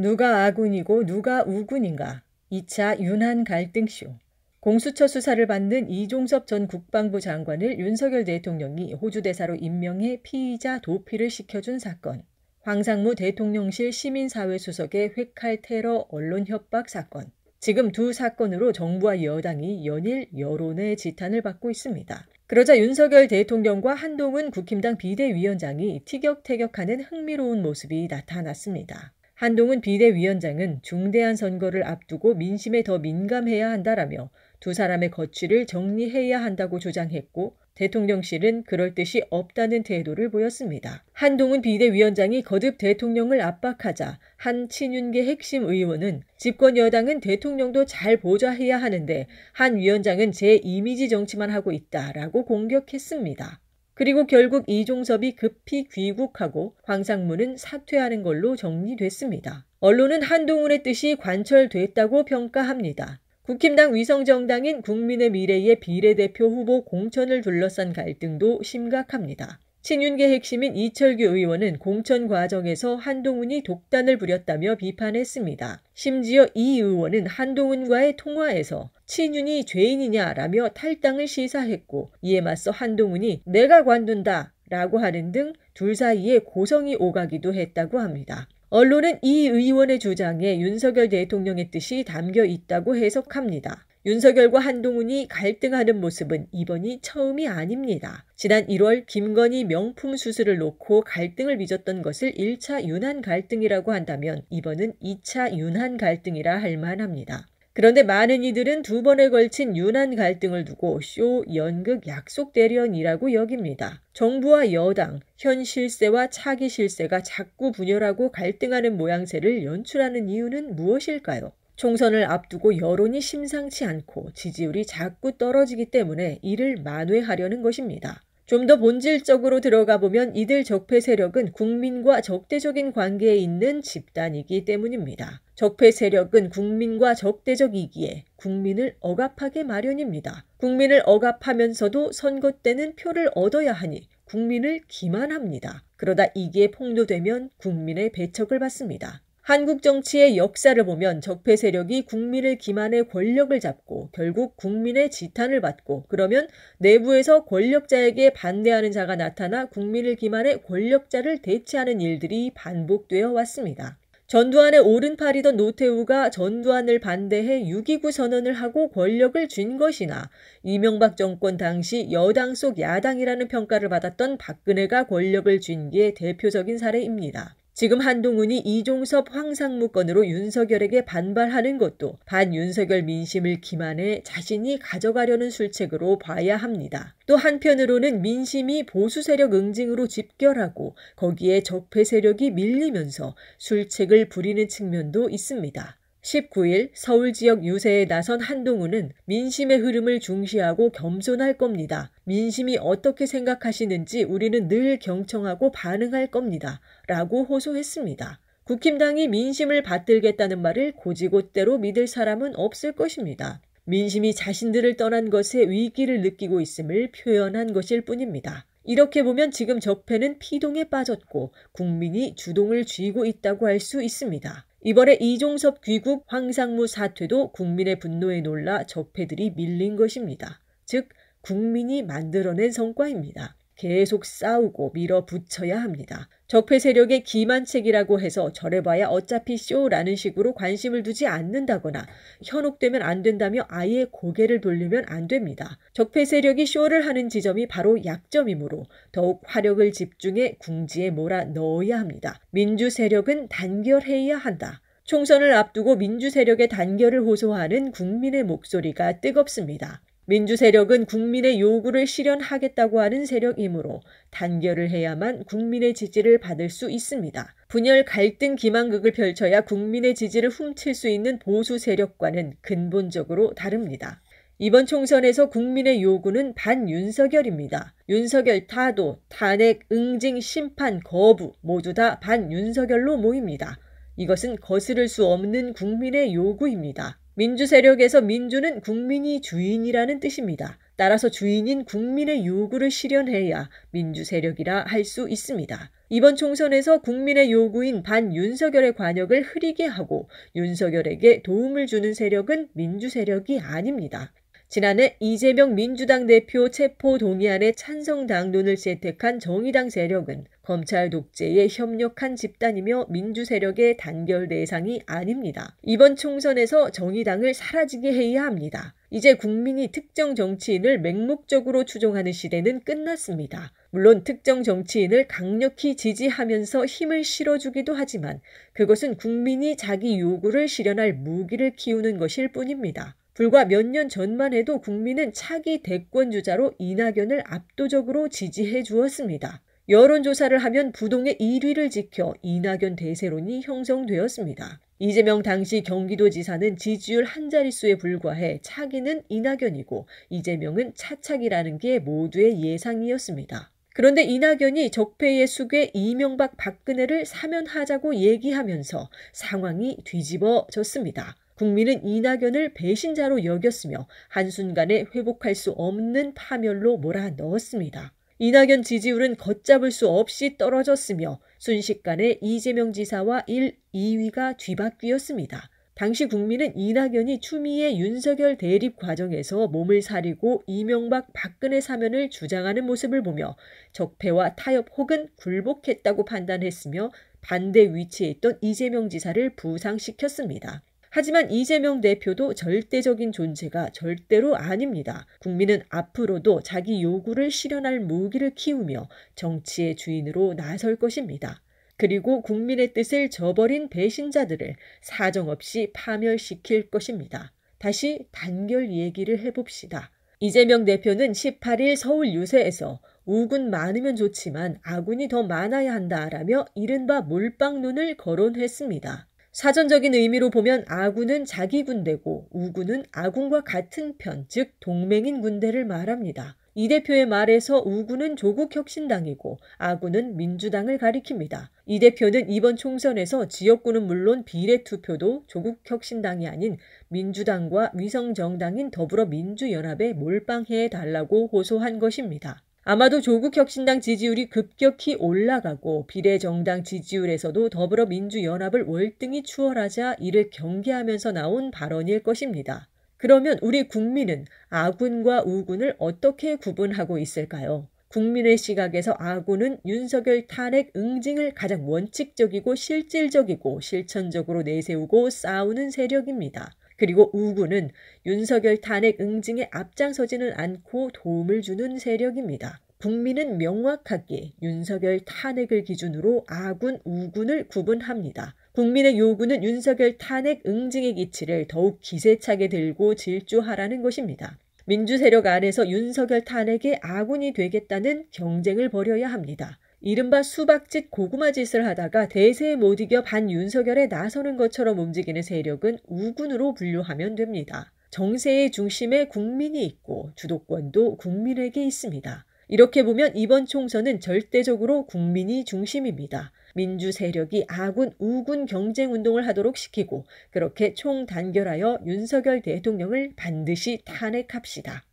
누가 아군이고 누가 우군인가 2차 윤한 갈등쇼 공수처 수사를 받는 이종섭 전 국방부 장관을 윤석열 대통령이 호주 대사로 임명해 피의자 도피를 시켜준 사건 황상무 대통령실 시민사회 수석의 획할 테러 언론 협박 사건 지금 두 사건으로 정부와 여당이 연일 여론의 지탄을 받고 있습니다. 그러자 윤석열 대통령과 한동훈 국힘당 비대위원장이 티격태격하는 흥미로운 모습이 나타났습니다. 한동훈 비대위원장은 중대한 선거를 앞두고 민심에 더 민감해야 한다라며 두 사람의 거취를 정리해야 한다고 주장했고 대통령실은 그럴 뜻이 없다는 태도를 보였습니다. 한동훈 비대위원장이 거듭 대통령을 압박하자 한 친윤계 핵심 의원은 집권 여당은 대통령도 잘 보좌해야 하는데 한 위원장은 제 이미지 정치만 하고 있다라고 공격했습니다. 그리고 결국 이종섭이 급히 귀국하고 광상문은 사퇴하는 걸로 정리됐습니다. 언론은 한동훈의 뜻이 관철됐다고 평가합니다. 국힘당 위성정당인 국민의 미래의 비례대표 후보 공천을 둘러싼 갈등도 심각합니다. 친윤계 핵심인 이철규 의원은 공천 과정에서 한동훈이 독단을 부렸다며 비판했습니다. 심지어 이 의원은 한동훈과의 통화에서 친윤이 죄인이냐라며 탈당을 시사했고 이에 맞서 한동훈이 내가 관둔다 라고 하는 등 둘 사이에 고성이 오가기도 했다고 합니다. 언론은 이 의원의 주장에 윤석열 대통령의 뜻이 담겨 있다고 해석합니다. 윤석열과 한동훈이 갈등하는 모습은 이번이 처음이 아닙니다. 지난 1월 김건희 명품 수술을 놓고 갈등을 빚었던 것을 1차 윤한 갈등이라고 한다면 이번은 2차 윤한 갈등이라 할 만합니다. 그런데 많은 이들은 두 번에 걸친 유난 갈등을 두고 쇼 연극 약속 대련이라고 여깁니다. 정부와 여당, 현 실세와 차기 실세가 자꾸 분열하고 갈등하는 모양새를 연출하는 이유는 무엇일까요? 총선을 앞두고 여론이 심상치 않고 지지율이 자꾸 떨어지기 때문에 이를 만회하려는 것입니다. 좀 더 본질적으로 들어가 보면 이들 적폐 세력은 국민과 적대적인 관계에 있는 집단이기 때문입니다. 적폐 세력은 국민과 적대적이기에 국민을 억압하게 마련입니다. 국민을 억압하면서도 선거 때는 표를 얻어야 하니 국민을 기만합니다. 그러다 이게 폭로되면 국민의 배척을 받습니다. 한국 정치의 역사를 보면 적폐 세력이 국민을 기만해 권력을 잡고 결국 국민의 지탄을 받고 그러면 내부에서 권력자에게 반대하는 자가 나타나 국민을 기만해 권력자를 대체하는 일들이 반복되어 왔습니다. 전두환의 오른팔이던 노태우가 전두환을 반대해 6.29 선언을 하고 권력을 쥔 것이나 이명박 정권 당시 여당 속 야당이라는 평가를 받았던 박근혜가 권력을 쥔 게 대표적인 사례입니다. 지금 한동훈이 이종섭 황상무 건으로 윤석열에게 반발하는 것도 반윤석열 민심을 기만해 자신이 가져가려는 술책으로 봐야 합니다. 또 한편으로는 민심이 보수 세력 응징으로 집결하고 거기에 적폐 세력이 밀리면서 술책을 부리는 측면도 있습니다. 19일 서울 지역 유세에 나선 한동훈은 민심의 흐름을 중시하고 겸손할 겁니다. 민심이 어떻게 생각하시는지 우리는 늘 경청하고 반응할 겁니다. 라고 호소했습니다. 국힘당이 민심을 받들겠다는 말을 고지고대로 믿을 사람은 없을 것입니다. 민심이 자신들을 떠난 것에 위기를 느끼고 있음을 표현한 것일 뿐입니다. 이렇게 보면 지금 적폐는 피동에 빠졌고 국민이 주동을 쥐고 있다고 할 수 있습니다. 이번에 이종섭 귀국 황상무 사퇴도 국민의 분노에 놀라 적폐들이 밀린 것입니다. 즉 국민이 만들어낸 성과입니다. 계속 싸우고 밀어붙여야 합니다. 적폐 세력의 기만책이라고 해서 저래봐야 어차피 쇼라는 식으로 관심을 두지 않는다거나 현혹되면 안 된다며 아예 고개를 돌리면 안 됩니다. 적폐 세력이 쇼를 하는 지점이 바로 약점이므로 더욱 화력을 집중해 궁지에 몰아 넣어야 합니다. 민주 세력은 단결해야 한다. 총선을 앞두고 민주 세력의 단결을 호소하는 국민의 목소리가 뜨겁습니다. 민주세력은 국민의 요구를 실현하겠다고 하는 세력이므로 단결을 해야만 국민의 지지를 받을 수 있습니다. 분열 갈등 기만극을 펼쳐야 국민의 지지를 훔칠 수 있는 보수 세력과는 근본적으로 다릅니다. 이번 총선에서 국민의 요구는 반윤석열입니다. 윤석열 타도, 탄핵, 응징, 심판, 거부 모두 다 반윤석열로 모입니다. 이것은 거스를 수 없는 국민의 요구입니다. 민주 세력에서 민주는 국민이 주인이라는 뜻입니다. 따라서 주인인 국민의 요구를 실현해야 민주 세력이라 할 수 있습니다. 이번 총선에서 국민의 요구인 반 윤석열의 관역을 흐리게 하고 윤석열에게 도움을 주는 세력은 민주 세력이 아닙니다. 지난해 이재명 민주당 대표 체포 동의안에 찬성 당론을 채택한 정의당 세력은 검찰 독재에 협력한 집단이며 민주 세력의 단결 대상이 아닙니다. 이번 총선에서 정의당을 사라지게 해야 합니다. 이제 국민이 특정 정치인을 맹목적으로 추종하는 시대는 끝났습니다. 물론 특정 정치인을 강력히 지지하면서 힘을 실어주기도 하지만 그것은 국민이 자기 요구를 실현할 무기를 키우는 것일 뿐입니다. 불과 몇 년 전만 해도 국민은 차기 대권주자로 이낙연을 압도적으로 지지해 주었습니다. 여론조사를 하면 부동의 1위를 지켜 이낙연 대세론이 형성되었습니다. 이재명 당시 경기도지사는 지지율 한 자릿수에 불과해 차기는 이낙연이고 이재명은 차착이라는 게 모두의 예상이었습니다. 그런데 이낙연이 적폐의 숙에 이명박 박근혜를 사면하자고 얘기하면서 상황이 뒤집어졌습니다. 국민은 이낙연을 배신자로 여겼으며 한순간에 회복할 수 없는 파멸로 몰아넣었습니다. 이낙연 지지율은 걷잡을 수 없이 떨어졌으며 순식간에 이재명 지사와 1, 2위가 뒤바뀌었습니다. 당시 국민은 이낙연이 추미애 윤석열 대립 과정에서 몸을 사리고 이명박 박근혜 사면을 주장하는 모습을 보며 적폐와 타협 혹은 굴복했다고 판단했으며 반대 위치에 있던 이재명 지사를 부상시켰습니다. 하지만 이재명 대표도 절대적인 존재가 절대로 아닙니다. 국민은 앞으로도 자기 요구를 실현할 무기를 키우며 정치의 주인으로 나설 것입니다. 그리고 국민의 뜻을 저버린 배신자들을 사정없이 파멸시킬 것입니다. 다시 단결 얘기를 해봅시다. 이재명 대표는 18일 서울 유세에서 우군 많으면 좋지만 아군이 더 많아야 한다라며 이른바 몰빵눈을 거론했습니다. 사전적인 의미로 보면 아군은 자기 군대고 우군은 아군과 같은 편, 즉 동맹인 군대를 말합니다. 이 대표의 말에서 우군은 조국 혁신당이고 아군은 민주당을 가리킵니다. 이 대표는 이번 총선에서 지역구는 물론 비례투표도 조국 혁신당이 아닌 민주당과 위성정당인 더불어민주연합에 몰빵해 달라고 호소한 것입니다. 아마도 조국 혁신당 지지율이 급격히 올라가고 비례정당 지지율에서도 더불어민주연합을 월등히 추월하자 이를 경계하면서 나온 발언일 것입니다. 그러면 우리 국민은 아군과 우군을 어떻게 구분하고 있을까요? 국민의 시각에서 아군은 윤석열 탄핵 응징을 가장 원칙적이고 실질적이고 실천적으로 내세우고 싸우는 세력입니다. 그리고 우군은 윤석열 탄핵 응징에 앞장서지는 않고 도움을 주는 세력입니다. 북민은 명확하게 윤석열 탄핵을 기준으로 아군, 우군을 구분합니다. 국민의 요구는 윤석열 탄핵 응징의 기치를 더욱 기세차게 들고 질주하라는 것입니다. 민주세력 안에서 윤석열 탄핵의 아군이 되겠다는 경쟁을 벌여야 합니다. 이른바 수박짓 고구마짓을 하다가 대세에 못 이겨 반윤석열에 나서는 것처럼 움직이는 세력은 우군으로 분류하면 됩니다. 정세의 중심에 국민이 있고 주도권도 국민에게 있습니다. 이렇게 보면 이번 총선은 절대적으로 국민이 중심입니다. 민주 세력이 아군 우군 경쟁 운동을 하도록 시키고 그렇게 총단결하여 윤석열 대통령을 반드시 탄핵합시다.